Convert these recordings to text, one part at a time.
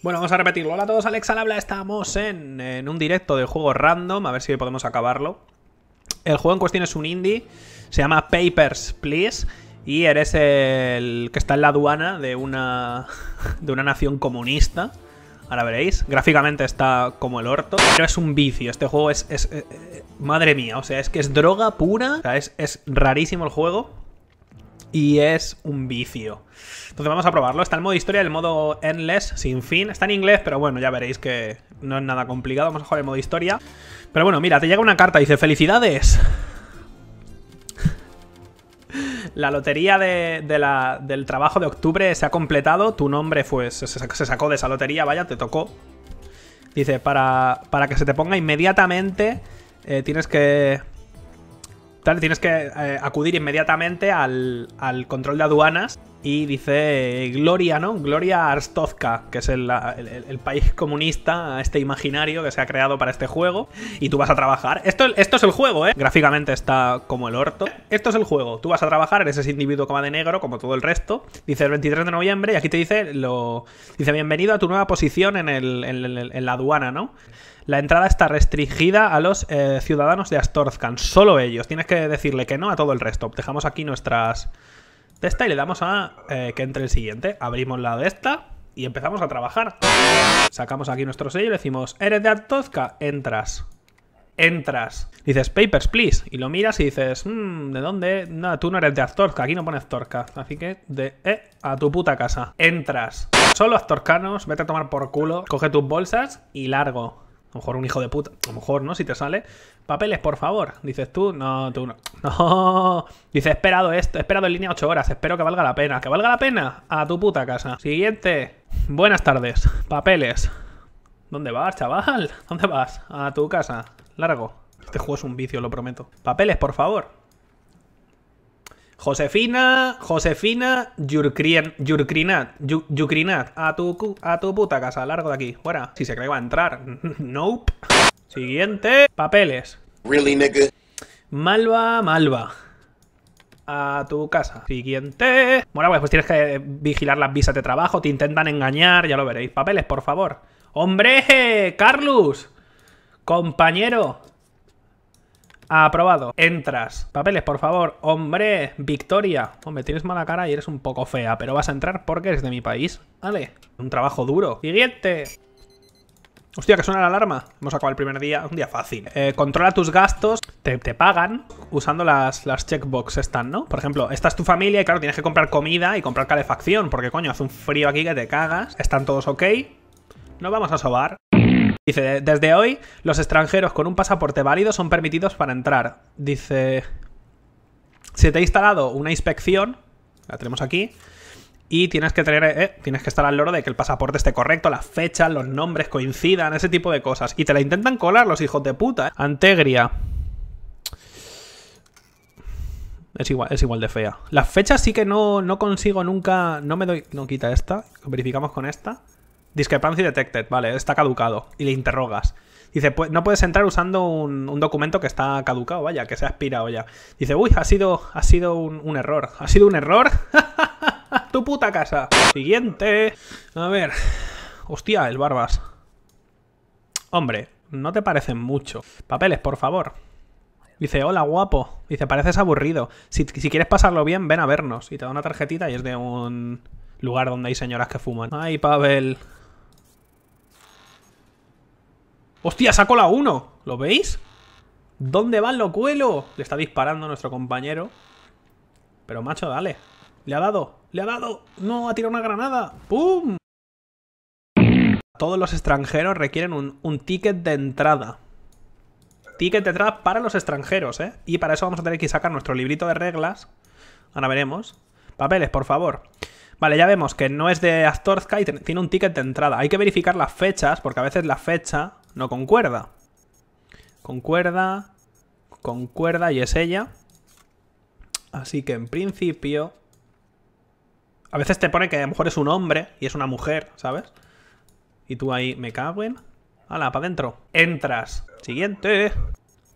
Bueno, vamos a repetirlo. Hola a todos, Alex habla. Estamos en, un directo de juego random. A ver si podemos acabarlo. El juego en cuestión es un indie. Se llama Papers, Please. Y eres el que está en la aduana de una, de una nación comunista. Ahora veréis. Gráficamente está como el orto. Pero es un vicio. Este juego es... Eh, eh, madre mía. O sea, es que es droga pura. es rarísimo el juego y es un vicio. Entonces vamos a probarlo. Está el modo historia, el modo endless, sin fin. Está en inglés, pero bueno, ya veréis que no es nada complicado. Vamos a jugar el modo historia. Pero bueno, mira, te llega una carta, dice, felicidades. la lotería de, del trabajo de octubre se ha completado. Tu nombre pues, se sacó de esa lotería, vaya, te tocó. Dice, para, que se te ponga inmediatamente, eh, tienes que Tienes que eh, acudir inmediatamente al, al control de aduanas y dice Gloria, ¿no? Gloria Arstovka, que es el, país comunista, este imaginario que se ha creado para este juego. Y tú vas a trabajar. Esto, esto es el juego, ¿eh? Gráficamente está como el orto. Esto es el juego. Tú vas a trabajar, eres ese individuo como de negro, como todo el resto. Dice el 23 de noviembre y aquí te dice lo... Dice, bienvenido a tu nueva posición en, la aduana, ¿no? La entrada está restringida a los eh, ciudadanos de Astorzkan, solo ellos. Tienes que decirle que no a todo el resto. Dejamos aquí nuestras de esta y le damos a eh, que entre el siguiente. Abrimos la de esta y empezamos a trabajar. Sacamos aquí nuestro sello y le decimos, ¿eres de Aztorca? Entras. Entras. Dices, papers, please. Y lo miras y dices, mmm, ¿de dónde? No, tú no eres de Aztorca, aquí no pones Torca. Así que, de eh, a tu puta casa. Entras. Solo aztorcanos, vete a tomar por culo, coge tus bolsas y largo lo mejor un hijo de puta, a lo mejor, ¿no? Si te sale, papeles, por favor. Dices tú, no, tú no. No. Dice, he esperado esto, he esperado en línea 8 horas, espero que valga la pena. ¿Que valga la pena? A tu puta casa. Siguiente. Buenas tardes. Papeles. ¿Dónde vas, chaval? ¿Dónde vas? A tu casa. Largo. Este juego es un vicio, lo prometo. Papeles, por favor. Josefina, Josefina, Yurkrinat, a tu, a tu puta casa, largo de aquí, fuera. Si se cree que va a entrar. nope. Siguiente. Papeles. Malva, Malva. A tu casa. Siguiente. Bueno, pues, pues tienes que vigilar las visas de trabajo, te intentan engañar, ya lo veréis. Papeles, por favor. ¡Hombre! ¡Carlos! Compañero, Aprobado. Entras. Papeles, por favor. Hombre, Victoria. Hombre, tienes mala cara y eres un poco fea, pero vas a entrar porque eres de mi país. Vale. Un trabajo duro. Siguiente. Hostia, que suena la alarma. a acabado el primer día. Un día fácil. Eh, controla tus gastos. Te, pagan usando las, las checkbox están ¿no? Por ejemplo, esta es tu familia y claro, tienes que comprar comida y comprar calefacción. Porque coño, hace un frío aquí que te cagas. Están todos ok. No vamos a sobar. Dice, desde hoy los extranjeros con un pasaporte válido son permitidos para entrar. Dice, se te ha instalado una inspección, la tenemos aquí, y tienes que tener, eh, tienes que estar al loro de que el pasaporte esté correcto, las fechas, los nombres coincidan, ese tipo de cosas. Y te la intentan colar los hijos de puta. ¿eh? Antegria. Es igual, de fea. Las fechas sí que no, no consigo nunca. No me doy. No quita esta. Verificamos con esta. Discrepancy detected, vale, está caducado. Y le interrogas. Dice, pues no puedes entrar usando un, documento que está caducado, vaya, que se ha expirado ya. Dice, uy, ha sido, ha sido un, error. ¿Ha sido un error? ¡Tu puta casa! Siguiente. A ver. Hostia, el Barbas. Hombre, no te parecen mucho. Papeles, por favor. Dice, hola, guapo. Dice, pareces aburrido. Si, si quieres pasarlo bien, ven a vernos. Y te da una tarjetita y es de un lugar donde hay señoras que fuman. Ay, Pavel. ¡Hostia, sacó la 1! ¿Lo veis? ¿Dónde va el locuelo? Le está disparando nuestro compañero. Pero macho, dale. Le ha dado, le ha dado. No, ha tirado una granada. ¡Pum! Todos los extranjeros requieren un, ticket de entrada. Ticket de entrada para los extranjeros, ¿eh? Y para eso vamos a tener que sacar nuestro librito de reglas. Ahora veremos. Papeles, por favor. Vale, ya vemos que no es de Astorzka y tiene un ticket de entrada. Hay que verificar las fechas, porque a veces la fecha no, concuerda. Concuerda, concuerda y es ella. Así que en principio... A veces te pone que a lo mejor es un hombre y es una mujer, ¿sabes? Y tú ahí, me caguen. Hala, para adentro. Entras. Siguiente.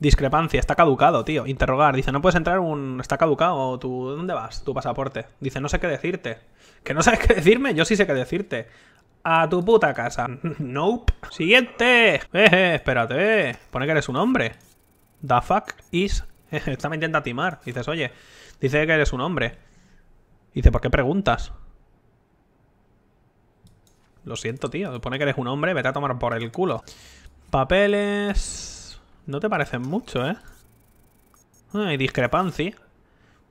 Discrepancia, está caducado, tío. Interrogar. Dice, no puedes entrar un... Está caducado. ¿Tú... ¿Dónde vas? Tu pasaporte. Dice, no sé qué decirte. ¿Que no sabes qué decirme? Yo sí sé qué decirte. A tu puta casa. nope. Siguiente. Eh, espérate. Pone que eres un hombre. The fuck is... Esta me intenta timar. Dices, oye, dice que eres un hombre. Dice, ¿por qué preguntas? Lo siento, tío. Pone que eres un hombre, vete a tomar por el culo. Papeles... No te parecen mucho, ¿eh? hay discrepancia.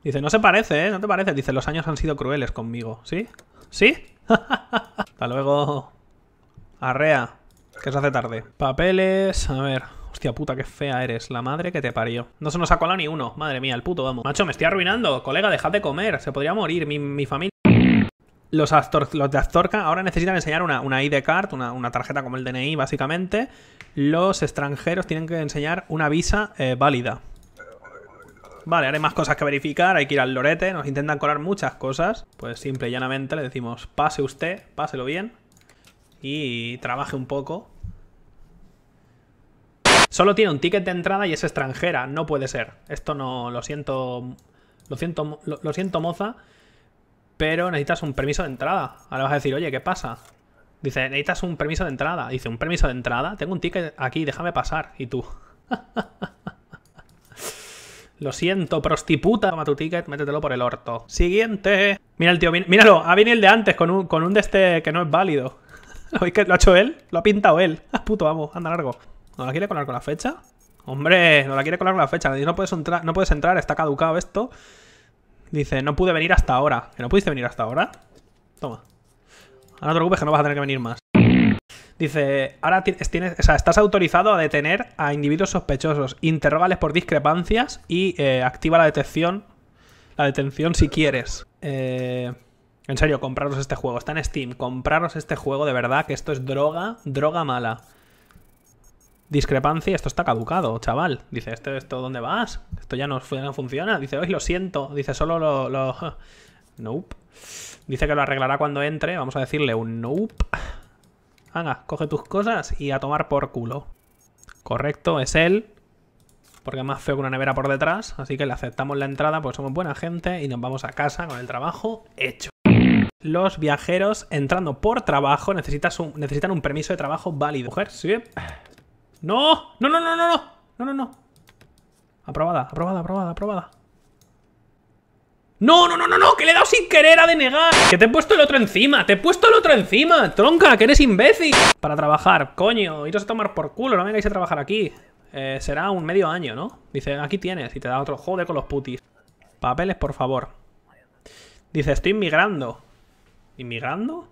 Dice, no se parece, ¿eh? No te parece. Dice, los años han sido crueles conmigo. ¿Sí? ¿Sí? luego. Arrea. Que se hace tarde. Papeles. A ver. Hostia puta, qué fea eres. La madre que te parió. No se nos ha colado ni uno. Madre mía, el puto, vamos. Macho, me estoy arruinando. Colega, dejad de comer. Se podría morir. Mi, familia... Los, de Aztorca ahora necesitan enseñar una, ID card, una, tarjeta como el DNI, básicamente. Los extranjeros tienen que enseñar una visa eh, válida. Vale, ahora hay más cosas que verificar, hay que ir al lorete, nos intentan colar muchas cosas. Pues simple y llanamente le decimos, pase usted, páselo bien y trabaje un poco. Solo tiene un ticket de entrada y es extranjera, no puede ser. Esto no, lo siento, lo siento, lo, siento moza, pero necesitas un permiso de entrada. Ahora vas a decir, oye, ¿qué pasa? Dice, necesitas un permiso de entrada. Dice, ¿un permiso de entrada? Tengo un ticket aquí, déjame pasar. Y tú... Lo siento, prostituta. Toma tu ticket, métetelo por el orto. Siguiente. Mira el tío, míralo. Ha venido el de antes con un, de este que no es válido. ¿Lo ha hecho él? Lo ha pintado él. Ah, puto vamos, anda largo. ¿No la quiere colar con la fecha? Hombre, no la quiere colar con la fecha. No puedes, entrar, no puedes entrar, está caducado esto. Dice, no pude venir hasta ahora. ¿Que no pudiste venir hasta ahora? Toma. Ahora no te preocupes que no vas a tener que venir más. Dice, ahora tienes, estás autorizado a detener a individuos sospechosos, interrógales por discrepancias y eh, activa la detección, la detención si quieres. Eh, en serio, compraros este juego. Está en Steam. Compraros este juego de verdad, que esto es droga, droga mala. Discrepancia, esto está caducado, chaval. Dice, ¿esto, esto dónde vas? Esto ya no, funciona. Dice, hoy lo siento. Dice, solo lo, lo... Nope. Dice que lo arreglará cuando entre. Vamos a decirle un nope venga, coge tus cosas y a tomar por culo. Correcto, es él. Porque es más feo que una nevera por detrás. Así que le aceptamos la entrada porque somos buena gente y nos vamos a casa con el trabajo hecho. Los viajeros entrando por trabajo necesitas necesitan un permiso de trabajo válido. Mujer, sí. No, no, no, no, no, no, no, no, no. Aprobada, aprobada, aprobada, aprobada. No, no, no, no, no, que le he dado sin querer a denegar Que te he puesto el otro encima, te he puesto el otro encima Tronca, que eres imbécil Para trabajar, coño, iros a tomar por culo No me vengáis a trabajar aquí eh, Será un medio año, ¿no? Dice, aquí tienes, y te da otro Joder con los putis Papeles, por favor Dice, estoy inmigrando ¿Inmigrando?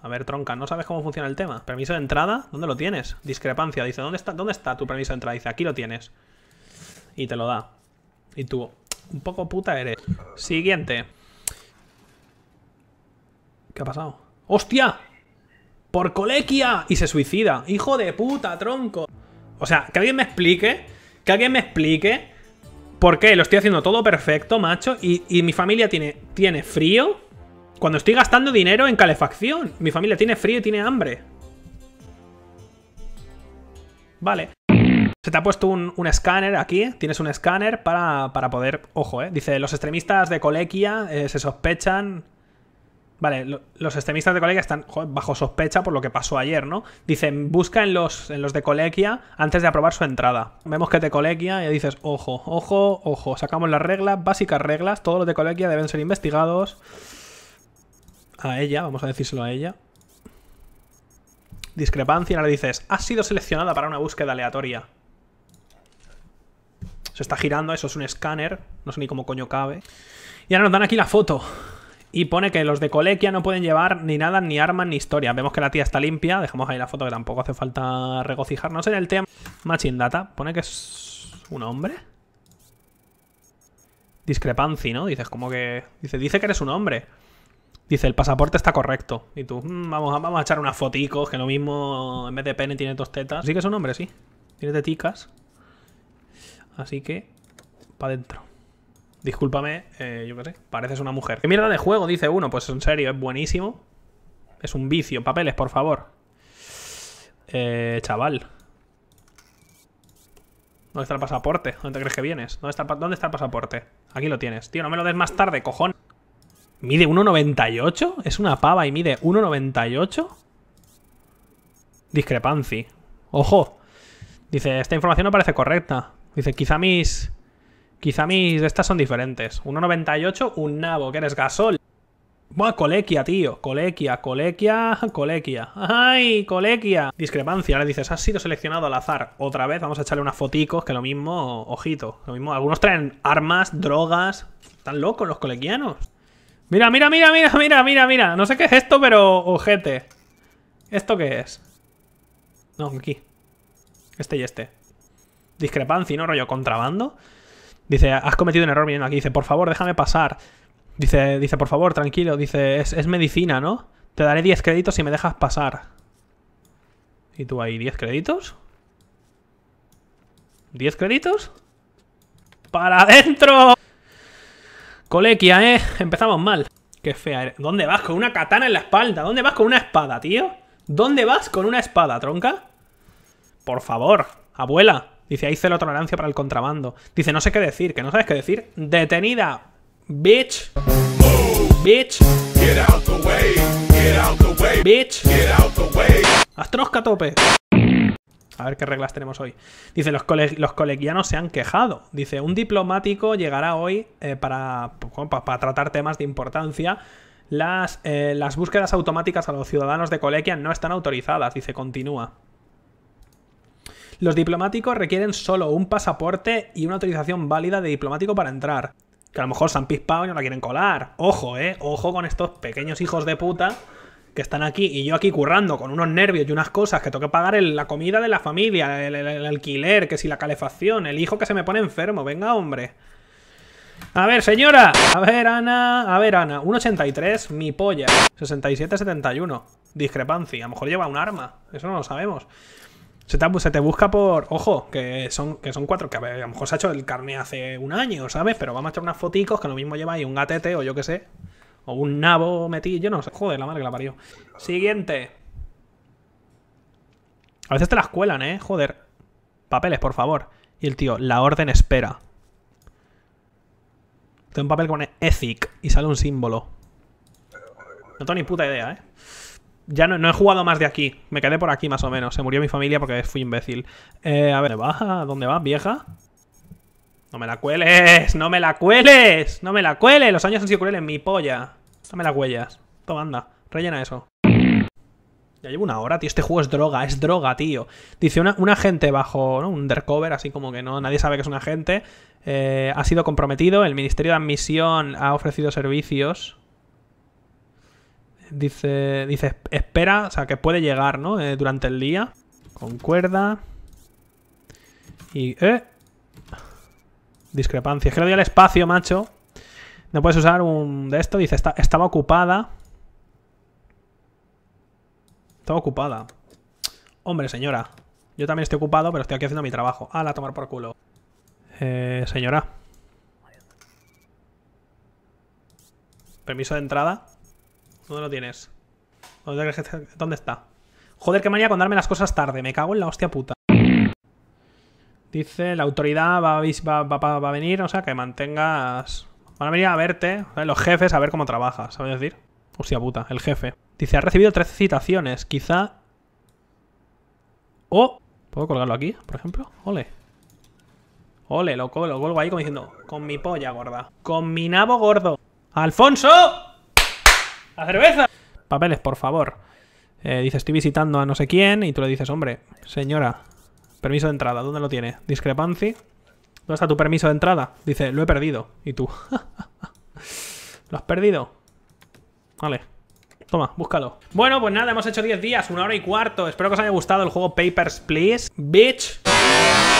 A ver, tronca, no sabes cómo funciona el tema. Permiso de entrada, ¿dónde lo tienes? Discrepancia, dice, ¿dónde está, ¿dónde está tu permiso de entrada? Dice, aquí lo tienes. Y te lo da. Y tú, un poco puta eres. Siguiente. ¿Qué ha pasado? ¡Hostia! ¡Por colequia! Y se suicida. ¡Hijo de puta, tronco! O sea, que alguien me explique. Que alguien me explique. ¿Por qué? Lo estoy haciendo todo perfecto, macho. Y, mi familia tiene, tiene frío. Cuando estoy gastando dinero en calefacción. Mi familia tiene frío y tiene hambre. Vale. Se te ha puesto un, escáner aquí, tienes un escáner para, poder... Ojo, ¿eh? Dice, los extremistas de Colequia eh, se sospechan... Vale, los extremistas de Colequia están bajo sospecha por lo que pasó ayer, ¿no? Dicen, busca en los, los de Colequia antes de aprobar su entrada. Vemos que de Colequia y dices, ojo, ojo, ojo. Sacamos las reglas, básicas reglas. Todos los de Colequia deben ser investigados. A ella, vamos a decírselo a ella discrepancia y ahora dices, ha sido seleccionada para una búsqueda aleatoria. Se está girando, eso es un escáner. No sé ni cómo coño cabe. Y ahora nos dan aquí la foto. Y pone que los de Colequia no pueden llevar ni nada, ni armas, ni historia. Vemos que la tía está limpia. Dejamos ahí la foto que tampoco hace falta regocijarnos en el tema. Machine Data. Pone que es un hombre. Discrepancy, ¿no? Dices como que... Dice, dice que eres un hombre. Dice, el pasaporte está correcto. Y tú, mm, vamos, a, vamos a echar unas foticos, que lo mismo en vez de pene tiene dos tetas. Sí que es un hombre, sí. Tiene teticas. Así que, para adentro. Discúlpame, eh, yo qué sé, pareces una mujer. ¿Qué mierda de juego? Dice uno. Pues en serio, es buenísimo. Es un vicio. Papeles, por favor. Eh, chaval. ¿Dónde está el pasaporte? ¿Dónde te crees que vienes? ¿Dónde está, el ¿Dónde está pasaporte? Aquí lo tienes. Tío, no me lo des más tarde, cojón. ¿Mide 1,98? ¿Es una pava y mide 1,98? Discrepancy. Ojo. Dice, esta información no parece correcta. Dice, quizá mis... Quizá mis estas son diferentes. 1.98, un nabo, que eres gasol. Buah, colequia, tío. Colequia, colequia, colequia. ¡Ay, colequia! Discrepancia. Ahora dices, has sido seleccionado al azar. Otra vez, vamos a echarle unas foticos, que lo mismo, ojito. Lo mismo, algunos traen armas, drogas. Están locos los colequianos. Mira, mira, mira, mira, mira, mira, mira. No sé qué es esto, pero ojete. ¿Esto qué es? No, aquí. Este y este discrepancia, ¿no? Rollo contrabando. Dice, has cometido un error viniendo aquí. Dice, por favor, déjame pasar. Dice, dice por favor, tranquilo. Dice, es, medicina, ¿no? Te daré 10 créditos si me dejas pasar. ¿Y tú ahí 10 créditos? ¿10 créditos? ¡Para adentro! Colequia, ¿eh? Empezamos mal. Qué fea ¿Dónde vas con una katana en la espalda? ¿Dónde vas con una espada, tío? ¿Dónde vas con una espada, tronca? Por favor, abuela. Dice, ahí cero tolerancia para el contrabando. Dice, no sé qué decir, que no sabes qué decir. Detenida, bitch. Bitch. Bitch. Get tope. A ver qué reglas tenemos hoy. Dice, los, colegios los colegianos se han quejado. Dice, un diplomático llegará hoy eh, para, pues, para, tratar temas de importancia. Las, eh, las búsquedas automáticas a los ciudadanos de Colequia no están autorizadas, dice, continúa. Los diplomáticos requieren solo un pasaporte y una autorización válida de diplomático para entrar. Que a lo mejor se han pispado y no la quieren colar. Ojo, eh. Ojo con estos pequeños hijos de puta que están aquí y yo aquí currando con unos nervios y unas cosas que tengo que pagar la comida de la familia, el, alquiler, que si la calefacción, el hijo que se me pone enfermo, venga hombre. A ver, señora. A ver, Ana. A ver, Ana. 1,83. Mi polla. 67,71. Discrepancia. A lo mejor lleva un arma. Eso no lo sabemos. Se te, busca por. Ojo, que son, que son cuatro. Que a, lo mejor se ha hecho el carne hace un año, ¿sabes? Pero vamos a echar unas foticos que lo mismo lleva ahí un gatete o yo qué sé. O un nabo metido. Yo no sé. Joder, la madre que la parió. Siguiente. A veces te las cuelan, ¿eh? Joder. Papeles, por favor. Y el tío, la orden espera. Tengo un papel con pone ethic y sale un símbolo. No tengo ni puta idea, ¿eh? ya no, he jugado más de aquí. Me quedé por aquí más o menos. Se murió mi familia porque fui imbécil. Eh, a ver, baja. ¿Dónde va, vieja? ¡No me la cueles! ¡No me la cueles! ¡No me la cueles! Los años han sido en mi polla. me la huellas. Toma, anda. Rellena eso. Ya llevo una hora, tío. Este juego es droga, es droga, tío. Dice, una, un agente bajo ¿no? un undercover, así como que no nadie sabe que es un agente, eh, ha sido comprometido. El Ministerio de Admisión ha ofrecido servicios Dice, dice, espera, o sea, que puede llegar, ¿no? Eh, durante el día. Con cuerda. Y... ¡Eh! Discrepancia. Es que le el espacio, macho. No puedes usar un de esto. Dice, estaba ocupada. Estaba ocupada. Hombre, señora. Yo también estoy ocupado, pero estoy aquí haciendo mi trabajo. A la tomar por culo. Eh, señora. Permiso de entrada. ¿Dónde lo tienes? ¿Dónde, está? Joder, qué manía con darme las cosas tarde. Me cago en la hostia puta. Dice, la autoridad va, a venir, o sea, que mantengas... Van a venir a verte, los jefes, a ver cómo trabajas, ¿sabes decir? Hostia puta, el jefe. Dice, ha recibido 13 citaciones, quizá... O ¿Puedo colgarlo aquí, por ejemplo? ¡Ole! ¡Ole! Lo, lo colgo ahí como diciendo, con mi polla gorda. ¡Con mi nabo gordo! ¡Alfonso! ¡La cerveza! Papeles, por favor. Eh, dice, estoy visitando a no sé quién. Y tú le dices, hombre, señora, permiso de entrada, ¿dónde lo tiene? Discrepancy. ¿Dónde está tu permiso de entrada? Dice, lo he perdido. Y tú, ¿lo has perdido? Vale. Toma, búscalo. Bueno, pues nada, hemos hecho 10 días, una hora y cuarto. Espero que os haya gustado el juego Papers, Please. Bitch.